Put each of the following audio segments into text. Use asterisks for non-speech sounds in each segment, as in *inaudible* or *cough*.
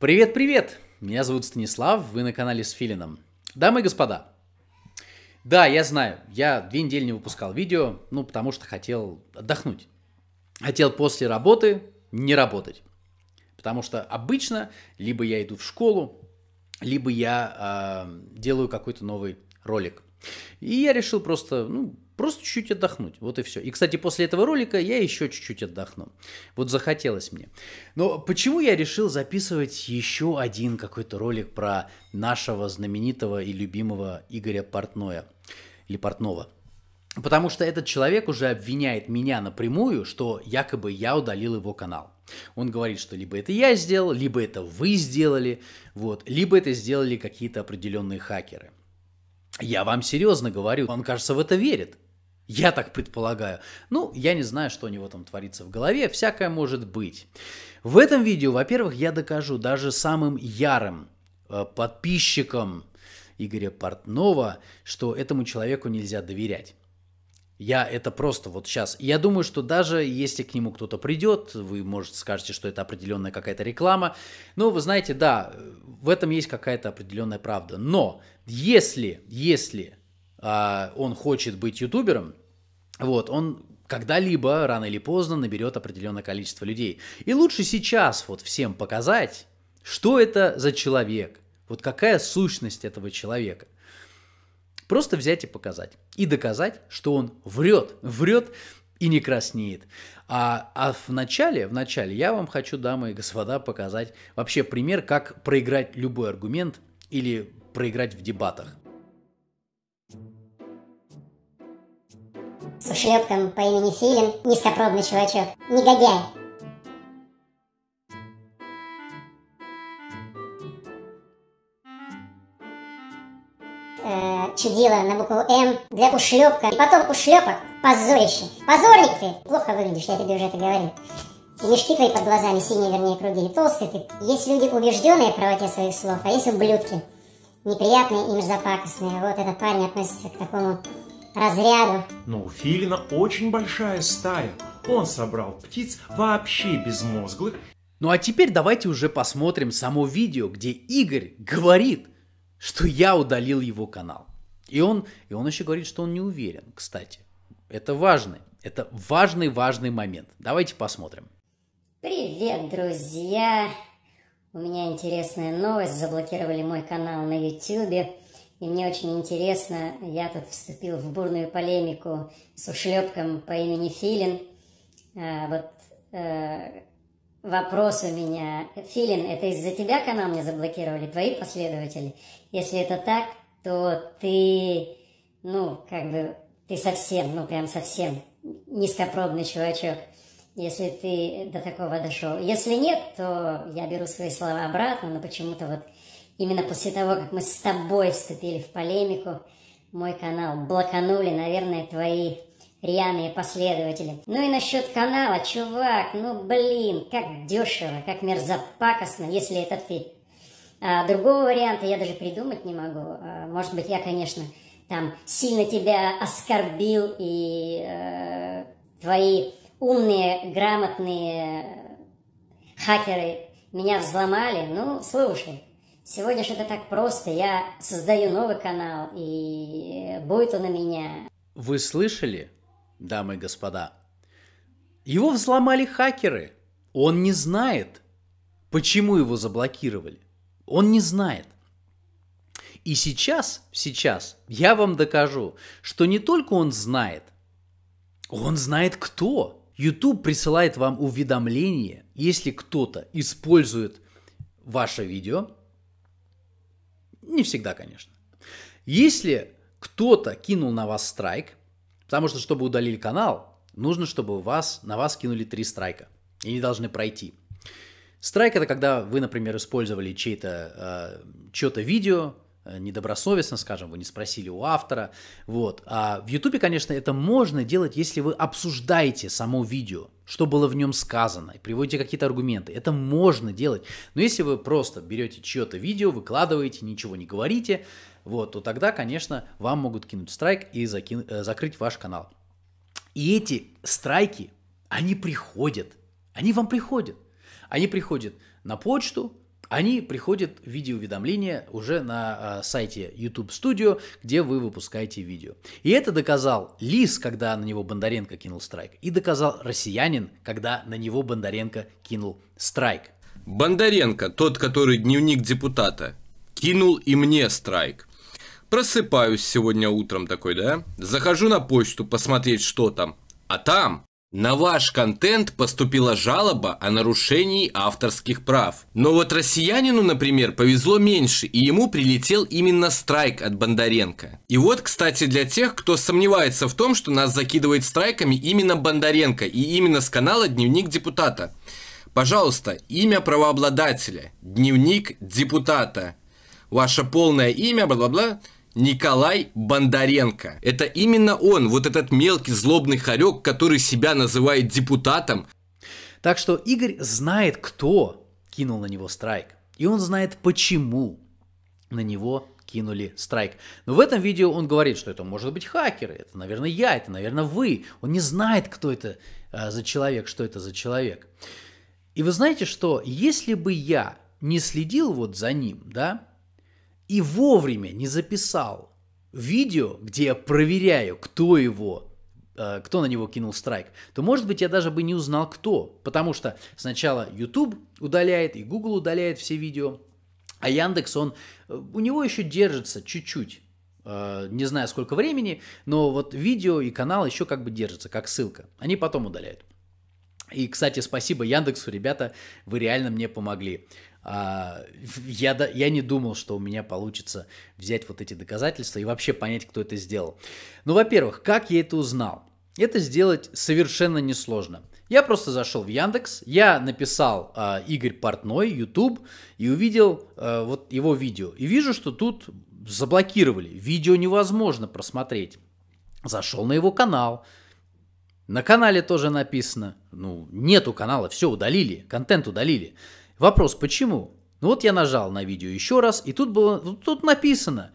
Привет-привет! Меня зовут Станислав, вы на канале с Филином. Дамы и господа, да, я знаю, я две недели не выпускал видео, ну, потому что хотел отдохнуть. Хотел после работы не работать. Потому что обычно либо я иду в школу, либо я э, делаю какой-то новый ролик. И я решил просто, ну, Просто чуть-чуть отдохнуть, вот и все. И, кстати, после этого ролика я еще чуть-чуть отдохну. Вот захотелось мне. Но почему я решил записывать еще один какой-то ролик про нашего знаменитого и любимого Игоря Портноя? Или Портнова? Потому что этот человек уже обвиняет меня напрямую, что якобы я удалил его канал. Он говорит, что либо это я сделал, либо это вы сделали, вот, либо это сделали какие-то определенные хакеры. Я вам серьезно говорю, он, кажется, в это верит. Я так предполагаю. Ну, я не знаю, что у него там творится в голове, всякое может быть. В этом видео, во-первых, я докажу даже самым ярым э, подписчикам Игоря Портнова, что этому человеку нельзя доверять. Я это просто вот сейчас. Я думаю, что даже если к нему кто-то придет, вы, может, скажете, что это определенная какая-то реклама. Ну, вы знаете, да, в этом есть какая-то определенная правда. Но если, если а, он хочет быть ютубером, вот, он когда-либо, рано или поздно, наберет определенное количество людей. И лучше сейчас вот всем показать, что это за человек, вот какая сущность этого человека. Просто взять и показать. И доказать, что он врет, врет и не краснеет. А, а в начале, в начале я вам хочу, дамы и господа, показать вообще пример, как проиграть любой аргумент или проиграть в дебатах. с ушлепком по имени Филин, низкопробный чувачок, негодяй. Э, чудило на букву М для ушлепка. И потом ушлепок. Позорище. Позорник ты. Плохо выглядишь, я тебе уже это говорил. Мешки твои под глазами синие, вернее, круги, и толстые ты. Есть люди, убежденные в правоте своих слов, а есть ублюдки. Неприятные и межзапакостные, Вот этот парень относится к такому разрядов. Но у филина очень большая стая. Он собрал птиц вообще безмозглых. Ну а теперь давайте уже посмотрим само видео, где Игорь говорит, что я удалил его канал. И он, и он еще говорит, что он не уверен, кстати. Это важный, это важный-важный момент. Давайте посмотрим. Привет, друзья! У меня интересная новость. Заблокировали мой канал на YouTube. И мне очень интересно, я тут вступил в бурную полемику с ушлепком по имени Филин. А, вот э, вопрос у меня. Филин, это из-за тебя канал мне заблокировали, твои последователи? Если это так, то ты, ну, как бы, ты совсем, ну, прям совсем низкопробный чувачок, если ты до такого дошел. Если нет, то я беру свои слова обратно, но почему-то вот именно после того, как мы с тобой вступили в полемику, мой канал блоканули, наверное, твои рьяные последователи. Ну и насчет канала, чувак, ну блин, как дешево, как мерзопакостно, если это ты. А, другого варианта я даже придумать не могу. А, может быть, я, конечно, там сильно тебя оскорбил и э, твои умные, грамотные э, хакеры меня взломали. Ну, слушай, Сегодня же это так просто. Я создаю новый канал, и будет он у меня. Вы слышали, дамы и господа? Его взломали хакеры. Он не знает, почему его заблокировали. Он не знает. И сейчас, сейчас я вам докажу, что не только он знает, он знает кто. YouTube присылает вам уведомление, если кто-то использует ваше видео не всегда, конечно. Если кто-то кинул на вас страйк, потому что, чтобы удалили канал, нужно, чтобы вас, на вас кинули три страйка. И не должны пройти. Страйк – это когда вы, например, использовали чей-то, э, чье-то видео, Э, недобросовестно, скажем, вы не спросили у автора. Вот. А в Ютубе, конечно, это можно делать, если вы обсуждаете само видео, что было в нем сказано, и приводите какие-то аргументы. Это можно делать. Но если вы просто берете чье-то видео, выкладываете, ничего не говорите, вот, то тогда, конечно, вам могут кинуть страйк и закин... Э, закрыть ваш канал. И эти страйки, они приходят. Они вам приходят. Они приходят на почту, они приходят в виде уведомления уже на а, сайте YouTube Studio, где вы выпускаете видео. И это доказал Лис, когда на него Бондаренко кинул страйк, и доказал россиянин, когда на него Бондаренко кинул страйк. Бондаренко, тот, который дневник депутата, кинул и мне страйк. Просыпаюсь сегодня утром такой, да? Захожу на почту посмотреть, что там. А там на ваш контент поступила жалоба о нарушении авторских прав. Но вот россиянину, например, повезло меньше, и ему прилетел именно страйк от Бондаренко. И вот, кстати, для тех, кто сомневается в том, что нас закидывает страйками именно Бондаренко и именно с канала «Дневник депутата». Пожалуйста, имя правообладателя, дневник депутата, ваше полное имя, бла-бла-бла, Николай Бондаренко. Это именно он, вот этот мелкий злобный хорек, который себя называет депутатом. Так что Игорь знает, кто кинул на него страйк. И он знает, почему на него кинули страйк. Но в этом видео он говорит, что это может быть хакеры, это, наверное, я, это, наверное, вы. Он не знает, кто это э, за человек, что это за человек. И вы знаете, что если бы я не следил вот за ним, да, и вовремя не записал видео, где я проверяю, кто его э, кто на него кинул страйк, то, может быть, я даже бы не узнал, кто. Потому что сначала YouTube удаляет и Google удаляет все видео, а Яндекс, он, э, у него еще держится чуть-чуть. Э, не знаю, сколько времени, но вот видео и канал еще как бы держится, как ссылка. Они потом удаляют. И, кстати, спасибо Яндексу, ребята, вы реально мне помогли. А, я, я не думал, что у меня получится взять вот эти доказательства и вообще понять, кто это сделал. Ну, во-первых, как я это узнал? Это сделать совершенно несложно. Я просто зашел в Яндекс, я написал э, Игорь Портной, YouTube, и увидел э, вот его видео. И вижу, что тут заблокировали. Видео невозможно просмотреть. Зашел на его канал. На канале тоже написано. Ну, нету канала, все удалили, контент удалили. Вопрос, почему? Ну вот я нажал на видео еще раз, и тут было, тут написано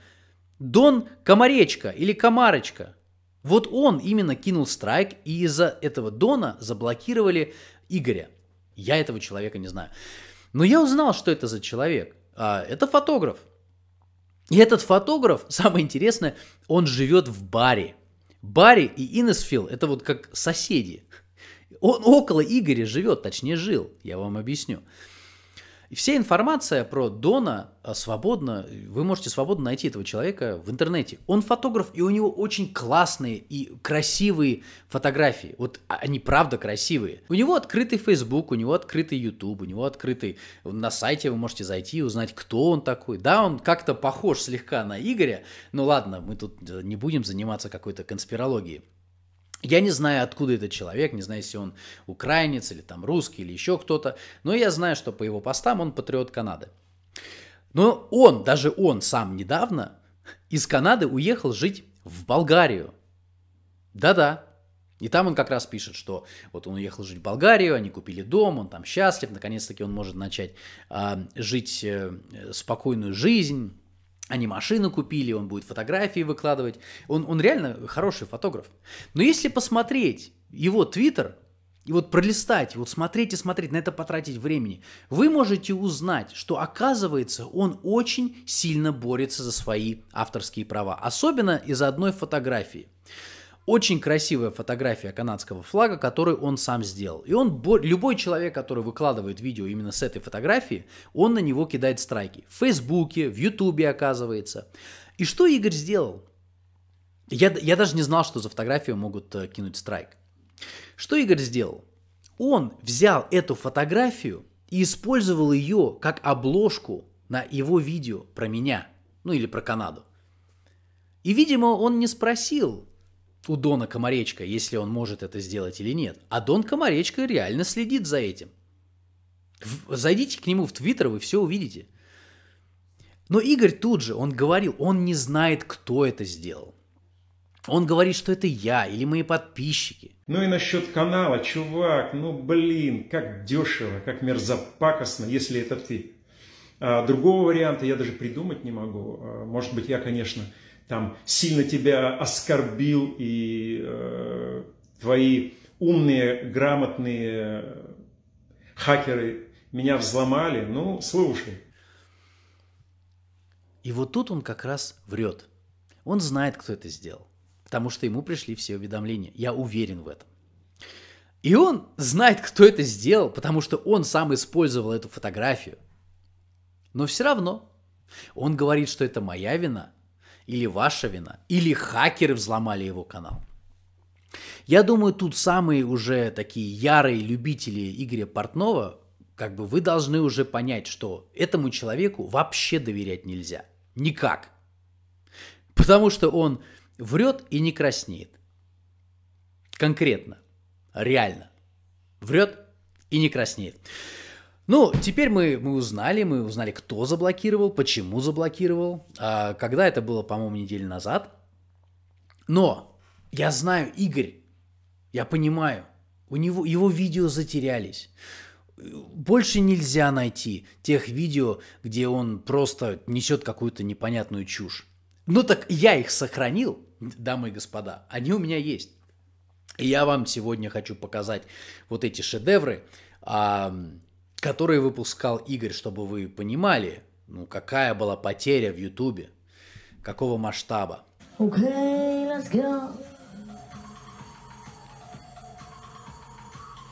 Дон Комаречка или Комарочка. Вот он именно кинул страйк, и из-за этого Дона заблокировали Игоря. Я этого человека не знаю. Но я узнал, что это за человек. А, это фотограф. И этот фотограф, *laughs* самое интересное, он живет в баре. Барри и Иннесфилл – это вот как соседи. Он около Игоря живет, точнее жил, я вам объясню. И вся информация про Дона э, свободно, вы можете свободно найти этого человека в интернете. Он фотограф, и у него очень классные и красивые фотографии. Вот а, они правда красивые. У него открытый Facebook, у него открытый YouTube, у него открытый... На сайте вы можете зайти и узнать, кто он такой. Да, он как-то похож слегка на Игоря. Ну ладно, мы тут э, не будем заниматься какой-то конспирологией. Я не знаю, откуда этот человек, не знаю, если он украинец или там русский или еще кто-то, но я знаю, что по его постам он патриот Канады. Но он, даже он сам недавно из Канады уехал жить в Болгарию. Да-да. И там он как раз пишет, что вот он уехал жить в Болгарию, они купили дом, он там счастлив, наконец-таки он может начать э, жить э, спокойную жизнь, они машину купили, он будет фотографии выкладывать. Он, он реально хороший фотограф. Но если посмотреть его твиттер, и вот пролистать, и вот смотреть и смотреть, на это потратить времени, вы можете узнать, что оказывается он очень сильно борется за свои авторские права. Особенно из-за одной фотографии. Очень красивая фотография канадского флага, которую он сам сделал. И он, любой человек, который выкладывает видео именно с этой фотографии, он на него кидает страйки. В Фейсбуке, в Ютубе, оказывается. И что Игорь сделал? Я, я даже не знал, что за фотографию могут э, кинуть страйк. Что Игорь сделал? Он взял эту фотографию и использовал ее как обложку на его видео про меня, ну или про Канаду. И, видимо, он не спросил у Дона Комаречка, если он может это сделать или нет. А Дон Комаречка реально следит за этим. Зайдите к нему в Твиттер, вы все увидите. Но Игорь тут же, он говорил, он не знает, кто это сделал. Он говорит, что это я или мои подписчики. Ну и насчет канала, чувак, ну блин, как дешево, как мерзопакостно, если это ты. А другого варианта я даже придумать не могу. А, может быть, я, конечно, там сильно тебя оскорбил и э, твои умные, грамотные э, хакеры меня взломали. Ну, слушай. И вот тут он как раз врет. Он знает, кто это сделал, потому что ему пришли все уведомления. Я уверен в этом. И он знает, кто это сделал, потому что он сам использовал эту фотографию. Но все равно он говорит, что это моя вина, или ваша вина, или хакеры взломали его канал. Я думаю, тут самые уже такие ярые любители Игоря Портнова, как бы вы должны уже понять, что этому человеку вообще доверять нельзя. Никак. Потому что он врет и не краснеет. Конкретно. Реально. Врет и не краснеет. Ну, теперь мы, мы узнали, мы узнали, кто заблокировал, почему заблокировал, а, когда это было, по-моему, неделю назад. Но я знаю Игорь, я понимаю, у него, его видео затерялись. Больше нельзя найти тех видео, где он просто несет какую-то непонятную чушь. Ну так я их сохранил, дамы и господа, они у меня есть. И я вам сегодня хочу показать вот эти шедевры. А, который выпускал Игорь, чтобы вы понимали, ну какая была потеря в Ютубе, какого масштаба. Okay, let's go.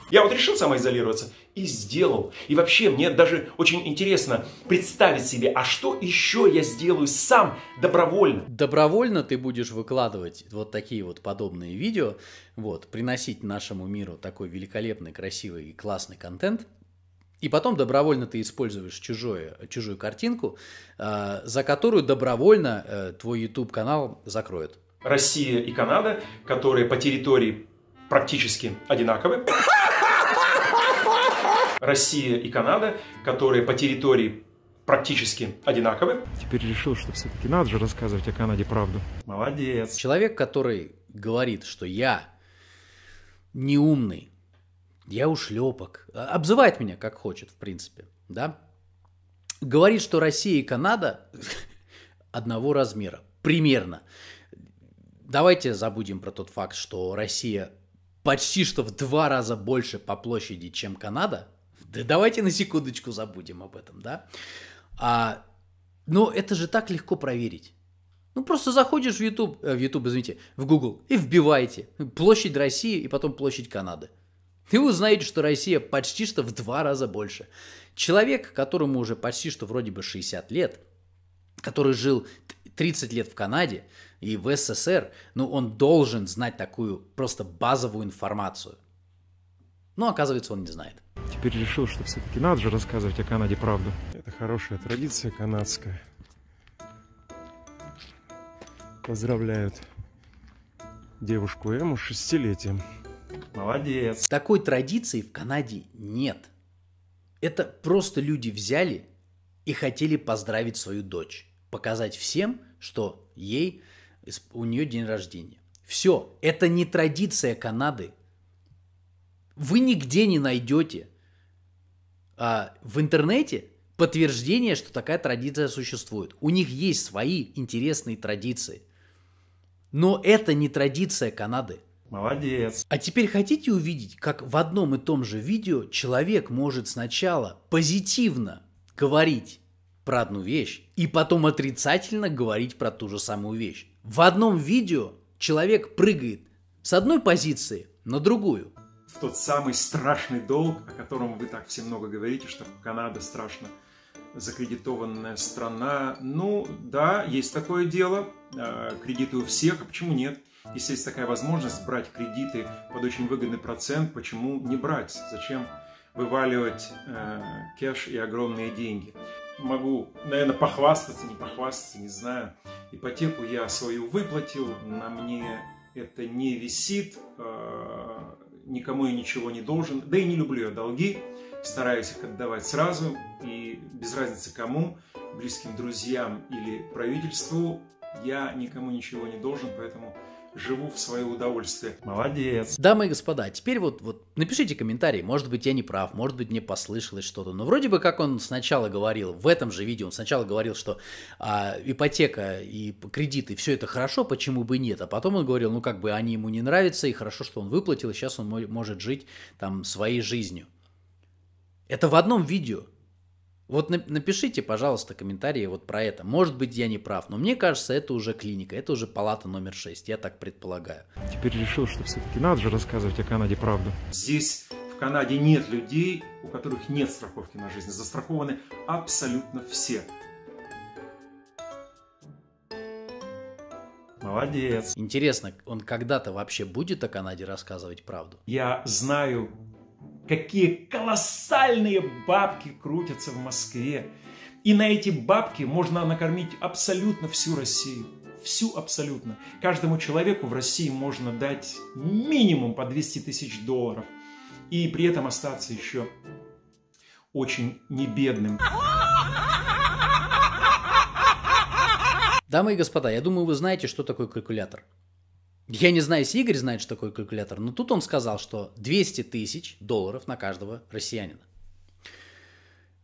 Я вот решил самоизолироваться и сделал. И вообще мне даже очень интересно представить себе, а что еще я сделаю сам добровольно. Добровольно ты будешь выкладывать вот такие вот подобные видео, вот, приносить нашему миру такой великолепный, красивый и классный контент. И потом добровольно ты используешь чужое, чужую картинку, э, за которую добровольно э, твой YouTube-канал закроют. Россия и Канада, которые по территории практически одинаковы. Россия и Канада, которые по территории практически одинаковы. Теперь решил, что все-таки надо же рассказывать о Канаде правду. Молодец. Человек, который говорит, что я неумный, я ушлепок. А, обзывает меня как хочет, в принципе, да. Говорит, что Россия и Канада *laughs* одного размера, примерно. Давайте забудем про тот факт, что Россия почти что в два раза больше по площади, чем Канада. Да давайте на секундочку забудем об этом, да? А, но это же так легко проверить. Ну, просто заходишь в YouTube, э, в YouTube, извините, в Google и вбиваете площадь России и потом площадь Канады и вы узнаете, что Россия почти что в два раза больше. Человек, которому уже почти что вроде бы 60 лет, который жил 30 лет в Канаде и в СССР, ну он должен знать такую просто базовую информацию. Но оказывается, он не знает. Теперь решил, что все-таки надо же рассказывать о Канаде правду. Это хорошая традиция канадская. Поздравляют девушку Эму с шестилетием. Молодец. Такой традиции в Канаде нет. Это просто люди взяли и хотели поздравить свою дочь, показать всем, что ей у нее день рождения. Все, это не традиция Канады. Вы нигде не найдете а, в интернете подтверждение, что такая традиция существует. У них есть свои интересные традиции. Но это не традиция Канады. Молодец. А теперь хотите увидеть, как в одном и том же видео человек может сначала позитивно говорить про одну вещь и потом отрицательно говорить про ту же самую вещь. В одном видео человек прыгает с одной позиции на другую. В тот самый страшный долг, о котором вы так все много говорите, что Канада страшно закредитованная страна. Ну да, есть такое дело, э, кредиты у всех, а почему нет? Если есть такая возможность брать кредиты под очень выгодный процент, почему не брать? Зачем вываливать э, кэш и огромные деньги? Могу, наверное, похвастаться, не похвастаться, не знаю. Ипотеку я свою выплатил, на мне это не висит, э, никому я ничего не должен, да и не люблю я долги, стараюсь их отдавать сразу и без разницы кому, близким друзьям или правительству, я никому ничего не должен, поэтому живу в свое удовольствие. Молодец. Дамы и господа, теперь вот, вот напишите комментарий, может быть я не прав, может быть мне послышалось что-то, но вроде бы как он сначала говорил, в этом же видео он сначала говорил, что а, ипотека и кредиты, все это хорошо, почему бы нет, а потом он говорил, ну как бы они ему не нравятся, и хорошо, что он выплатил, и сейчас он может жить там своей жизнью. Это в одном видео. Вот напишите, пожалуйста, комментарии вот про это. Может быть, я не прав, но мне кажется, это уже клиника, это уже палата номер 6, я так предполагаю. Теперь решил, что все-таки надо же рассказывать о Канаде правду. Здесь в Канаде нет людей, у которых нет страховки на жизнь. Застрахованы абсолютно все. Молодец. Интересно, он когда-то вообще будет о Канаде рассказывать правду? Я знаю какие колоссальные бабки крутятся в Москве. И на эти бабки можно накормить абсолютно всю Россию. Всю абсолютно. Каждому человеку в России можно дать минимум по 200 тысяч долларов. И при этом остаться еще очень небедным. Дамы и господа, я думаю, вы знаете, что такое калькулятор. Я не знаю, если Игорь знает, что такое калькулятор, но тут он сказал, что 200 тысяч долларов на каждого россиянина.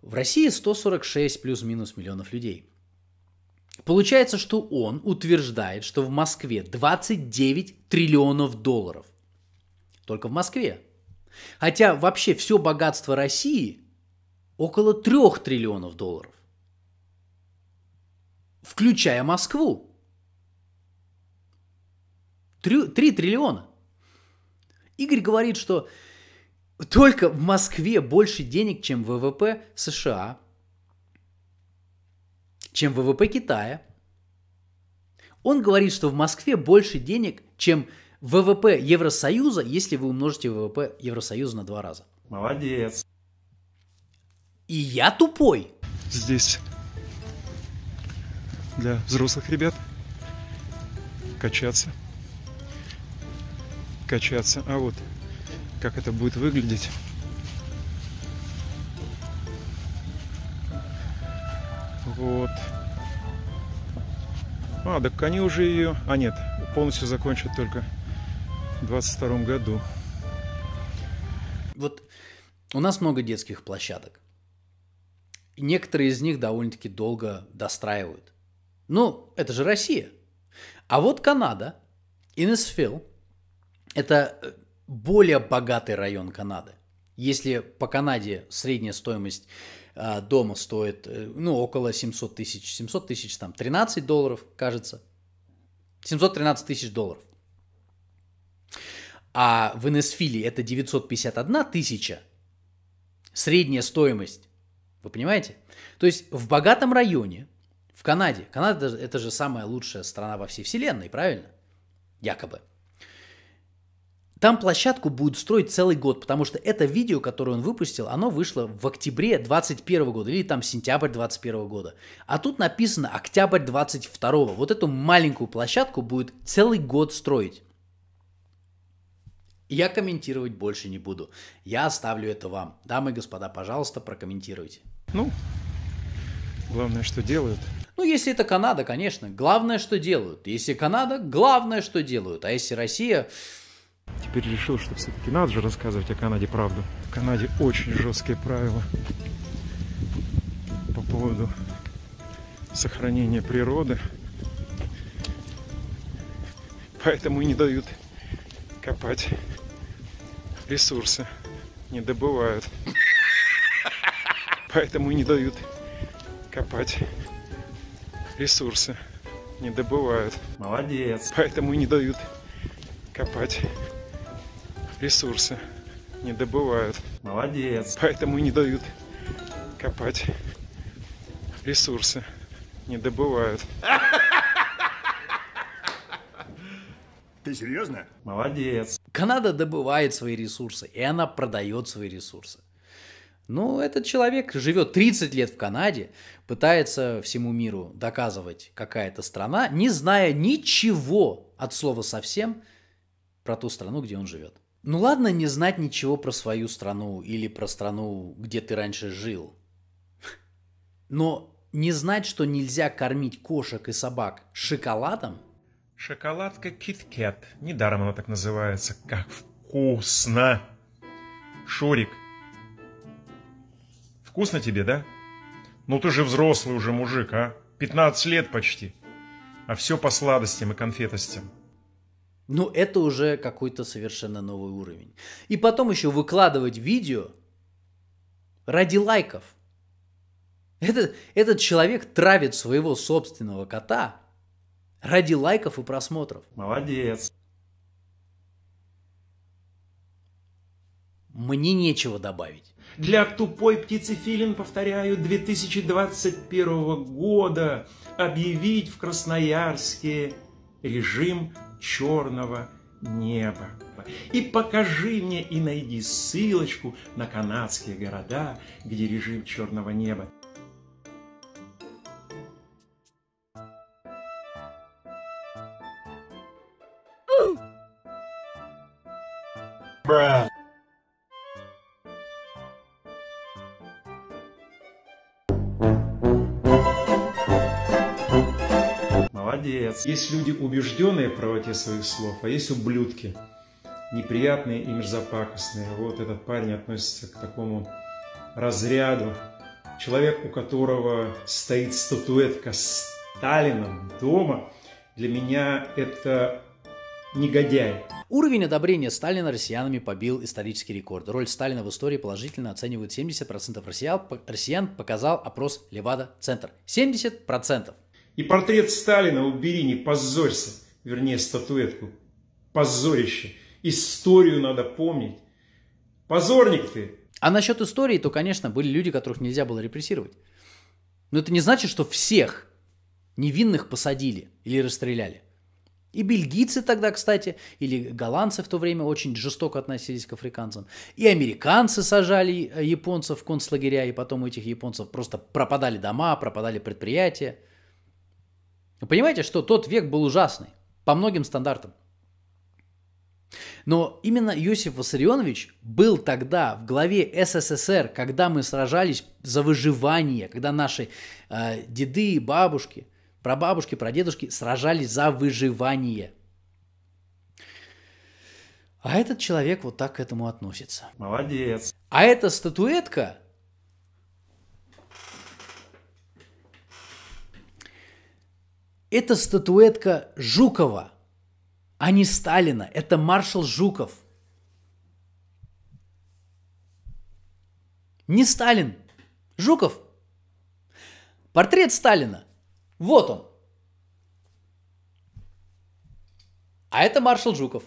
В России 146 плюс-минус миллионов людей. Получается, что он утверждает, что в Москве 29 триллионов долларов. Только в Москве. Хотя вообще все богатство России около 3 триллионов долларов. Включая Москву. 3, триллиона. Игорь говорит, что только в Москве больше денег, чем ВВП США, чем ВВП Китая. Он говорит, что в Москве больше денег, чем ВВП Евросоюза, если вы умножите ВВП Евросоюза на два раза. Молодец. И я тупой. Здесь для взрослых ребят качаться качаться. А вот как это будет выглядеть. Вот. А, так они уже ее... А нет, полностью закончат только в 22 году. Вот у нас много детских площадок. И некоторые из них довольно-таки долго достраивают. Ну, это же Россия. А вот Канада, Инесфилл, это э, более богатый район Канады. Если по Канаде средняя стоимость э, дома стоит, э, ну, около 700 тысяч, 700 тысяч, там, 13 долларов, кажется, 713 тысяч долларов. А в Инесфиле это 951 тысяча, средняя стоимость, вы понимаете? То есть в богатом районе, в Канаде, Канада это же самая лучшая страна во всей вселенной, правильно? Якобы. Там площадку будут строить целый год, потому что это видео, которое он выпустил, оно вышло в октябре 2021 года или там сентябрь 2021 года. А тут написано октябрь 2022. Вот эту маленькую площадку будет целый год строить. Я комментировать больше не буду. Я оставлю это вам. Дамы и господа, пожалуйста, прокомментируйте. Ну, главное, что делают. Ну, если это Канада, конечно. Главное, что делают. Если Канада, главное, что делают. А если Россия, Теперь решил, что все-таки надо же рассказывать о Канаде правду. В Канаде очень жесткие правила по поводу сохранения природы. Поэтому и не дают копать ресурсы, не добывают. Поэтому и не дают копать ресурсы, не добывают. Молодец. Поэтому и не дают копать ресурсы не добывают. Молодец. Поэтому и не дают копать ресурсы. Не добывают. *laughs* Ты серьезно? Молодец. Канада добывает свои ресурсы, и она продает свои ресурсы. Но ну, этот человек живет 30 лет в Канаде, пытается всему миру доказывать какая-то страна, не зная ничего от слова совсем про ту страну, где он живет. Ну ладно не знать ничего про свою страну или про страну, где ты раньше жил. Но не знать, что нельзя кормить кошек и собак шоколадом? Шоколадка Киткет. Недаром она так называется. Как вкусно! Шурик, вкусно тебе, да? Ну ты же взрослый уже мужик, а? 15 лет почти. А все по сладостям и конфетостям. Ну, это уже какой-то совершенно новый уровень. И потом еще выкладывать видео ради лайков. Этот, этот человек травит своего собственного кота ради лайков и просмотров. Молодец. Мне нечего добавить. Для тупой птицы Филин, повторяю, 2021 года объявить в Красноярске режим черного неба. И покажи мне и найди ссылочку на канадские города, где режим черного неба. Bruh. конец. Есть люди, убежденные в правоте своих слов, а есть ублюдки, неприятные и мерзопакостные. Вот этот парень относится к такому разряду. Человек, у которого стоит статуэтка Сталина дома, для меня это негодяй. Уровень одобрения Сталина россиянами побил исторический рекорд. Роль Сталина в истории положительно оценивают 70% россиян, россиян показал опрос Левада-центр. 70%! И портрет Сталина убери, не позорься. Вернее, статуэтку. Позорище. Историю надо помнить. Позорник ты. А насчет истории, то, конечно, были люди, которых нельзя было репрессировать. Но это не значит, что всех невинных посадили или расстреляли. И бельгийцы тогда, кстати, или голландцы в то время очень жестоко относились к африканцам. И американцы сажали э, японцев в концлагеря, и потом у этих японцев просто пропадали дома, пропадали предприятия. Вы понимаете, что тот век был ужасный по многим стандартам. Но именно Иосиф Виссарионович был тогда в главе СССР, когда мы сражались за выживание, когда наши э, деды, бабушки, прабабушки, прадедушки сражались за выживание. А этот человек вот так к этому относится. Молодец. А эта статуэтка Это статуэтка Жукова, а не Сталина. Это маршал Жуков. Не Сталин. Жуков. Портрет Сталина. Вот он. А это маршал Жуков.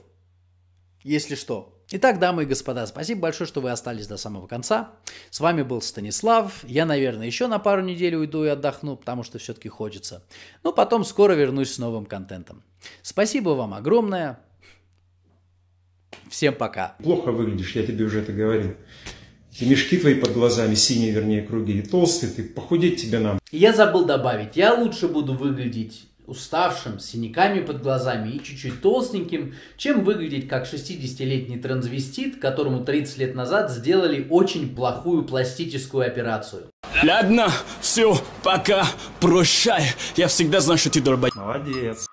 Если что. Итак, дамы и господа, спасибо большое, что вы остались до самого конца. С вами был Станислав. Я, наверное, еще на пару недель уйду и отдохну, потому что все-таки хочется. Но ну, потом скоро вернусь с новым контентом. Спасибо вам огромное. Всем пока. Плохо выглядишь, я тебе уже это говорил. Эти мешки твои под глазами, синие, вернее, круги, и толстый ты, похудеть тебе нам. Я забыл добавить, я лучше буду выглядеть уставшим, с синяками под глазами и чуть-чуть толстеньким, чем выглядеть как 60-летний трансвестит, которому 30 лет назад сделали очень плохую пластическую операцию. Ладно, все, пока, прощай. Я всегда знаю, что ты дурбай. Молодец.